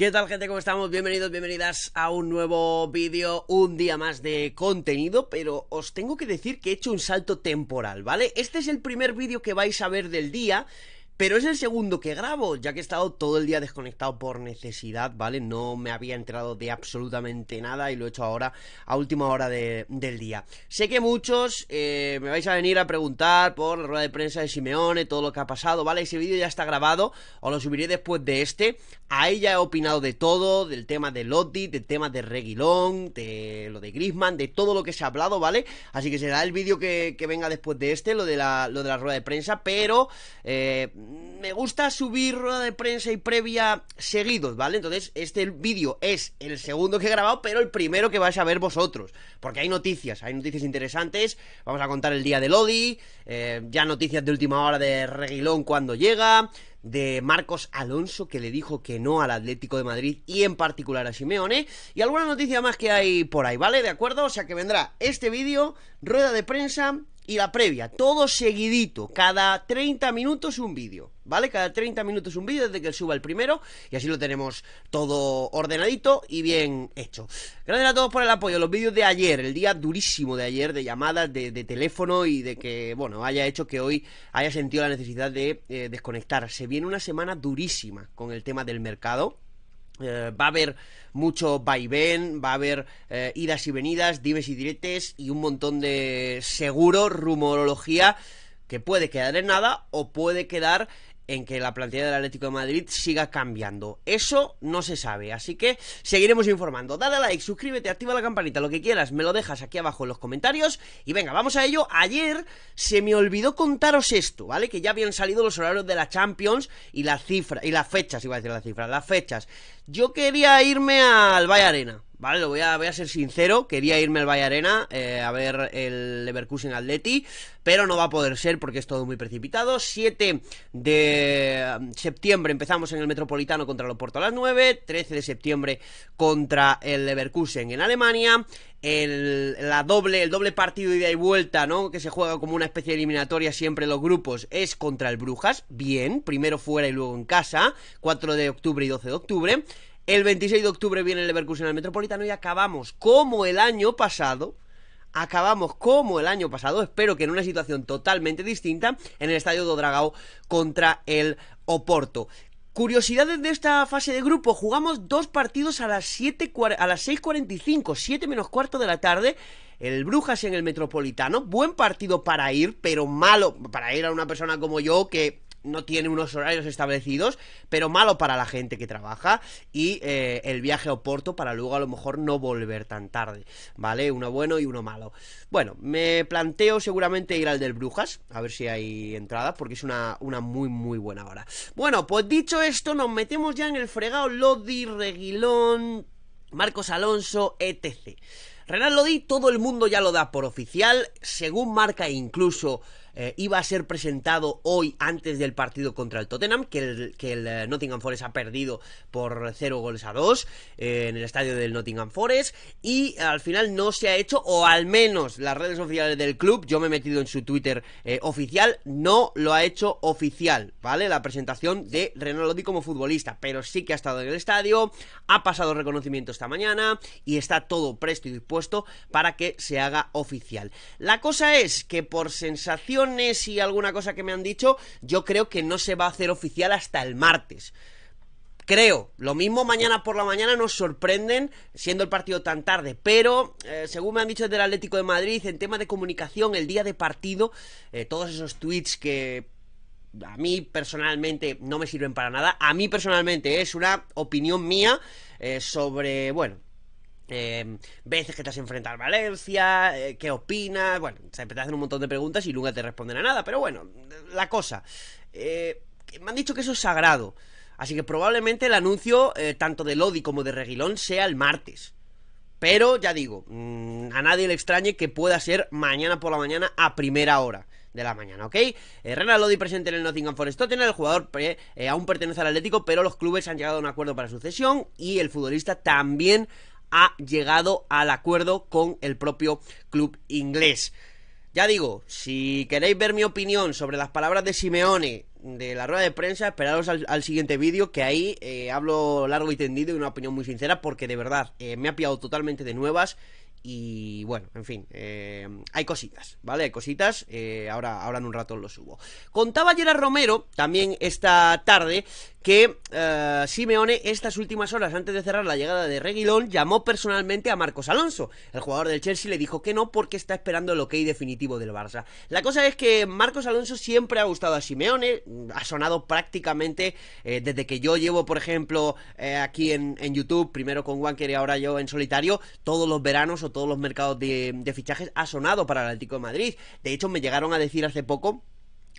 ¿Qué tal gente? ¿Cómo estamos? Bienvenidos, bienvenidas a un nuevo vídeo, un día más de contenido, pero os tengo que decir que he hecho un salto temporal, ¿vale? Este es el primer vídeo que vais a ver del día, pero es el segundo que grabo, ya que he estado todo el día desconectado por necesidad, ¿vale? No me había enterado de absolutamente nada y lo he hecho ahora a última hora del día. Sé que muchos eh, me vais a venir a preguntar por la rueda de prensa de Simeone, todo lo que ha pasado, ¿vale? Ese vídeo ya está grabado, os lo subiré después de este. Ahí ya he opinado de todo, del tema de Lotti, del tema de Reguilón, de lo de Grisman, de todo lo que se ha hablado, ¿vale? Así que será el vídeo que, venga después de este, lo de la, lo de la rueda de prensa, pero... Eh, me gusta subir rueda de prensa y previa seguidos, ¿vale? Entonces, este vídeo es el segundo que he grabado, pero el primero que vais a ver vosotros. Porque hay noticias, hay noticias interesantes. Vamos a contar el día de Lodi, eh, ya noticias de última hora de Reguilón cuando llega, de Marcos Alonso que le dijo que no al Atlético de Madrid y en particular a Simeone y alguna noticia más que hay por ahí, ¿vale? ¿De acuerdo? O sea que vendrá este vídeo, rueda de prensa, y la previa, todo seguidito, cada 30 minutos un vídeo, ¿vale? Cada 30 minutos un vídeo desde que suba el primero y así lo tenemos todo ordenadito y bien hecho. Gracias a todos por el apoyo, los vídeos de ayer, el día durísimo de ayer, de llamadas, de, teléfono y de que, bueno, haya hecho que hoy haya sentido la necesidad de desconectarse. Eh, desconectar. Se viene una semana durísima con el tema del mercado. Eh, va a haber mucho vaivén, va a haber eh, idas y venidas, dimes y diretes y un montón de seguro, rumorología que puede quedar en nada o puede quedar en que la plantilla del Atlético de Madrid siga cambiando. Eso no se sabe, así que seguiremos informando. Dale a like, suscríbete, activa la campanita, lo que quieras, me lo dejas aquí abajo en los comentarios. Y venga, vamos a ello. Ayer se me olvidó contaros esto, ¿vale? Que ya habían salido los horarios de la Champions y las cifras, y las fechas, iba a decir las cifras, las fechas. Yo quería irme al Valle Arena. Vale, lo voy a, voy a ser sincero. Quería irme al Vallarena Arena eh, a ver el Leverkusen Atleti, pero no va a poder ser porque es todo muy precipitado. 7 de septiembre empezamos en el Metropolitano contra el Porto a las 9. 13 de septiembre contra el Leverkusen en Alemania. El, la doble, el doble partido de ida y vuelta, ¿no? Que se juega como una especie de eliminatoria siempre los grupos, es contra el Brujas. Bien, primero fuera y luego en casa. 4 de octubre y 12 de octubre. El 26 de octubre viene el Leverkusen al Metropolitano y acabamos como el año pasado. Acabamos como el año pasado, espero que en una situación totalmente distinta, en el Estadio do contra el Oporto. Curiosidades de esta fase de grupo, jugamos dos partidos a las, 7, a las 6.45, 7 menos cuarto de la tarde, el Brujas en el Metropolitano, buen partido para ir, pero malo para ir a una persona como yo que no tiene unos horarios establecidos, pero malo para la gente que trabaja y eh, el viaje a Oporto para luego a lo mejor no volver tan tarde, ¿vale? Uno bueno y uno malo. Bueno, me planteo seguramente ir al del Brujas, a ver si hay entrada, porque es una, una muy, muy buena hora. Bueno, pues dicho esto, nos metemos ya en el fregado Lodi, Reguilón, Marcos Alonso, etc. Renan Lodi todo el mundo ya lo da por oficial, según marca incluso eh, iba a ser presentado hoy antes del partido contra el Tottenham, que el, que el eh, Nottingham Forest ha perdido por 0 goles a 2 eh, en el estadio del Nottingham Forest y al final no se ha hecho, o al menos las redes oficiales del club, yo me he metido en su Twitter oficial, no lo ha hecho oficial, ¿vale? La presentación de Renan Lodi como futbolista, pero sí que ha estado en el estadio, ha pasado reconocimiento esta mañana y está todo presto y dispuesto para que se haga oficial. La cosa es que por sensaciones y alguna cosa que me han dicho, yo creo que no se va a hacer oficial hasta el martes creo. Lo mismo mañana por la mañana nos sorprenden siendo el partido tan tarde, pero eh, según me han dicho desde el Atlético de Madrid, en tema de comunicación, el día de partido, eh, todos esos tweets que a mí personalmente no me sirven para nada, a mí personalmente es una opinión mía eh, sobre, bueno, Em, veces que te has enfrentado al Valencia, eh, qué opinas, bueno, te hacen un montón de preguntas y nunca te responden a nada, pero bueno, la cosa, eh, me han dicho que eso es sagrado, así que probablemente el anuncio eh, tanto de Lodi como de Reguilón sea el martes. Pero ya digo, mm, a nadie le extrañe que pueda ser mañana por la mañana a primera hora de la mañana, ¿ok? Rena Lodi presente en el Nottingham Forest tiene el jugador aún pertenece al Atlético, pero los clubes han llegado a un acuerdo para sucesión y el futbolista también ha llegado al acuerdo con el propio club inglés. Ya digo, si queréis ver mi opinión sobre las palabras de Simeone de la rueda de prensa, esperaros al, siguiente vídeo, que ahí eh, hablo largo y tendido y una opinión muy sincera, porque de verdad eh, me ha pillado totalmente de nuevas y bueno, en fin, eh, hay cositas, ¿vale? Hay cositas, eh, ahora, ahora en un rato lo subo. Contaba a Romero, también esta tarde, que eh, Simeone estas últimas horas antes de cerrar la llegada de Reguilón llamó personalmente a Marcos Alonso. El jugador del Chelsea le dijo que no porque está esperando el ok definitivo del Barça. La cosa es que Marcos Alonso siempre ha gustado a Simeone, mm, ha sonado prácticamente desde que yo llevo, por ejemplo, aquí en, en YouTube, primero con Wanker y ahora yo en solitario, todos los veranos todos los mercados de, fichajes, ha sonado para el Atlético de Madrid. De hecho, me llegaron a decir hace poco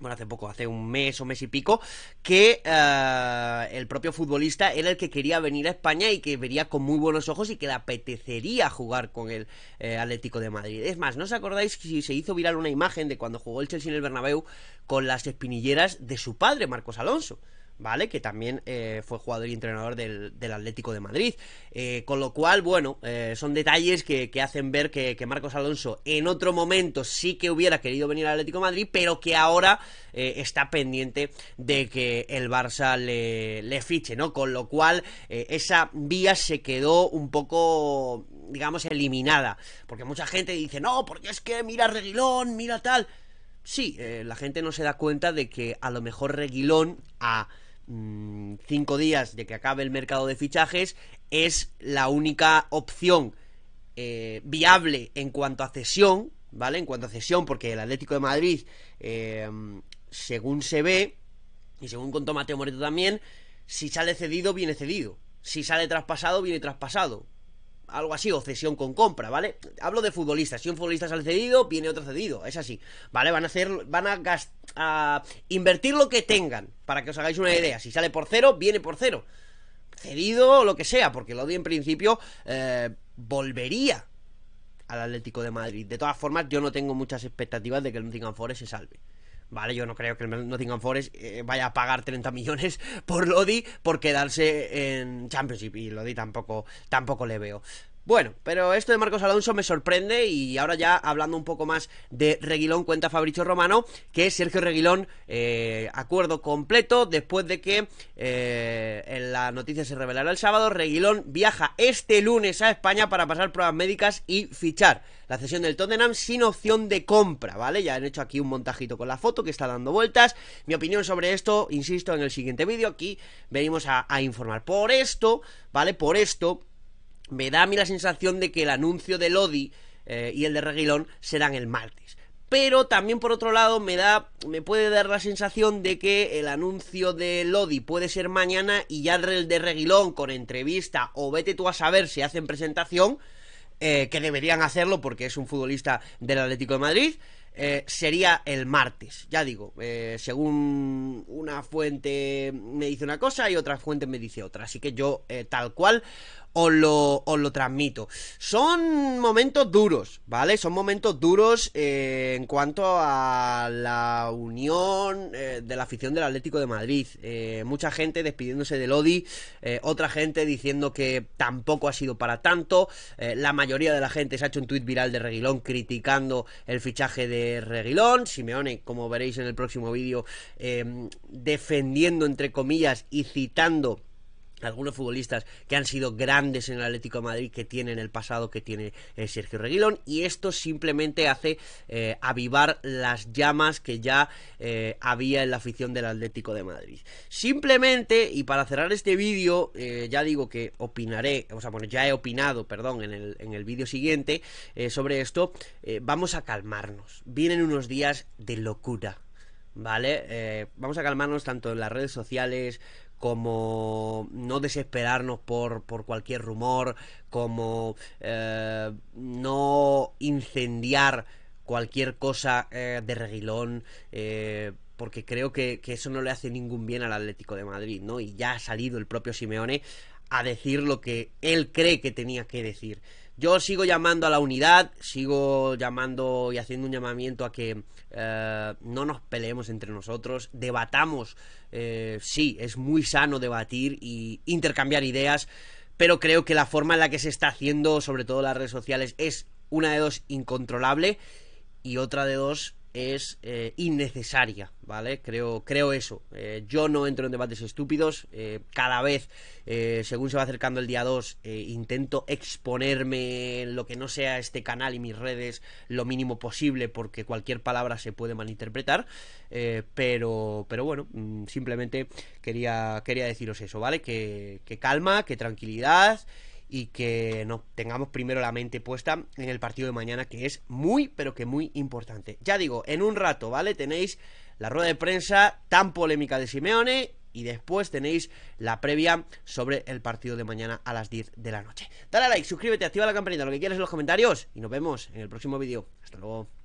bueno, hace poco, hace un mes o mes y pico, que eh, el propio futbolista era el que quería venir a España y que vería con muy buenos ojos y que le apetecería jugar con el eh, Atlético de Madrid. Es más, ¿no os acordáis si se hizo viral una imagen de cuando jugó el Chelsea en el Bernabéu con las espinilleras de su padre, Marcos Alonso? ¿vale? Que también eh, fue jugador y entrenador del, Atlético de Madrid. Eh, con lo cual, bueno, eh, son detalles que, hacen ver que, Marcos Alonso en otro momento sí que hubiera querido venir al Atlético de Madrid, pero que ahora está pendiente de que el Barça le, fiche, ¿no? Con lo cual, esa vía se quedó un poco, digamos, eliminada. Porque mucha gente dice, no, porque es que mira Reguilón, mira tal. Sí, la gente no se da cuenta de que a lo mejor Reguilón a 5 mm, cinco días de que acabe el mercado de fichajes, es la única opción eh, viable en cuanto a cesión, ¿vale? En cuanto a cesión, porque el Atlético de Madrid, eh, según se ve, y según contó Mateo Moreto también, si sale cedido, viene cedido. Si sale traspasado, viene traspasado. Algo así, o cesión con compra, ¿vale? Hablo de futbolistas. Si un futbolista sale cedido, viene otro cedido. Es así. ¿Vale? Van a hacer. Van a gastar a invertir lo que tengan, para que os hagáis una idea. Si sale por cero, viene por cero. Cedido o lo que sea, porque Lodi en principio eh, volvería al Atlético de Madrid. De todas formas, yo no tengo muchas expectativas de que el Nottingham Forest se salve. Vale, yo no creo que el Nottingham Forest eh, vaya a pagar 30 millones por Lodi por quedarse en Championship. Y Lodi tampoco, tampoco le veo. Bueno, pero esto de Marcos Alonso me sorprende y ahora ya hablando un poco más de Reguilón, cuenta Fabricio Romano que Sergio Reguilón, eh, acuerdo completo, después de que eh, en la noticia se revelara el sábado, Reguilón viaja este lunes a España para pasar pruebas médicas y fichar la cesión del Tottenham sin opción de compra, ¿vale? Ya han hecho aquí un montajito con la foto que está dando vueltas. Mi opinión sobre esto, insisto, en el siguiente vídeo. Aquí venimos a, a informar. Por esto, ¿vale? Por esto me da a mí la sensación de que el anuncio de Lodi eh, y el de Reguilón serán el martes. Pero también por otro lado me da me puede dar la sensación de que el anuncio de Lodi puede ser mañana y ya el de Reguilón con entrevista o vete tú a saber si hacen presentación eh, que deberían hacerlo porque es un futbolista del Atlético de Madrid eh, sería el martes. Ya digo, según una fuente me dice una cosa y otra fuente me dice otra. Así que yo, tal cual, os lo, transmito. Son momentos duros, ¿vale? Son momentos duros eh, en cuanto a la unión eh, de la afición del Atlético de Madrid. Eh, mucha gente despidiéndose del Lodi, otra gente diciendo que tampoco ha sido para tanto. la mayoría de la gente se ha hecho un tuit viral de Reguilón criticando el fichaje de Reguilón. Simeone, como veréis en el próximo vídeo, defendiendo entre comillas y citando algunos futbolistas que han sido grandes en el Atlético de Madrid que tienen el pasado que tiene eh, Sergio Reguilón y esto simplemente hace eh, avivar las llamas que ya eh, había en la afición del Atlético de Madrid simplemente y para cerrar este vídeo ya digo que opinaré o sea bueno ya he opinado perdón en el, en el vídeo siguiente sobre esto vamos a calmarnos vienen unos días de locura ¿vale? vamos a calmarnos tanto en las redes sociales como no desesperarnos por, por cualquier rumor, como eh, no incendiar cualquier cosa eh, de reguilón, eh, porque creo que, que eso no le hace ningún bien al Atlético de Madrid, ¿no? Y ya ha salido el propio Simeone a decir lo que él cree que tenía que decir. Yo sigo llamando a la unidad, sigo llamando y haciendo un llamamiento a que eh, no nos peleemos entre nosotros, debatamos. Eh, sí, es muy sano debatir y intercambiar ideas, pero creo que la forma en la que se está haciendo, sobre todo en las redes sociales, es una de dos incontrolable y otra de dos es eh, innecesaria, ¿vale? Creo, creo eso. Eh, yo no entro en debates estúpidos. Eh, cada vez, según se va acercando el día 2, intento exponerme en lo que no sea este canal y mis redes lo mínimo posible, porque cualquier palabra se puede malinterpretar. pero, pero bueno, mm, simplemente quería, quería deciros eso, ¿vale? Que, que calma, que tranquilidad y que no tengamos primero la mente puesta en el partido de mañana que es muy pero que muy importante. Ya digo, en un rato, ¿vale? Tenéis la rueda de prensa tan polémica de Simeone y después tenéis la previa sobre el partido de mañana a las 10 de la noche. Dale a like, suscríbete, activa la campanita, lo que quieras en los comentarios y nos vemos en el próximo vídeo. Hasta luego.